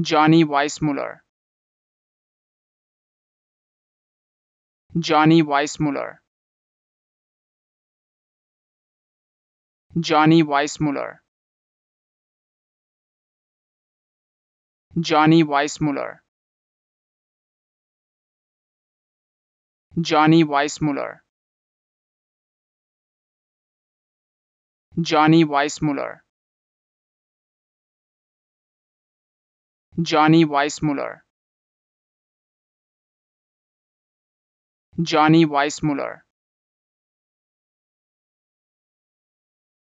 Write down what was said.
Johnny Weissmuller. Johnny Weissmuller. Johnny Weissmuller. Johnny Weissmuller. Johnny Weissmuller. Johnny Weissmuller. Johnny Weissmuller. Johnny Weissmuller.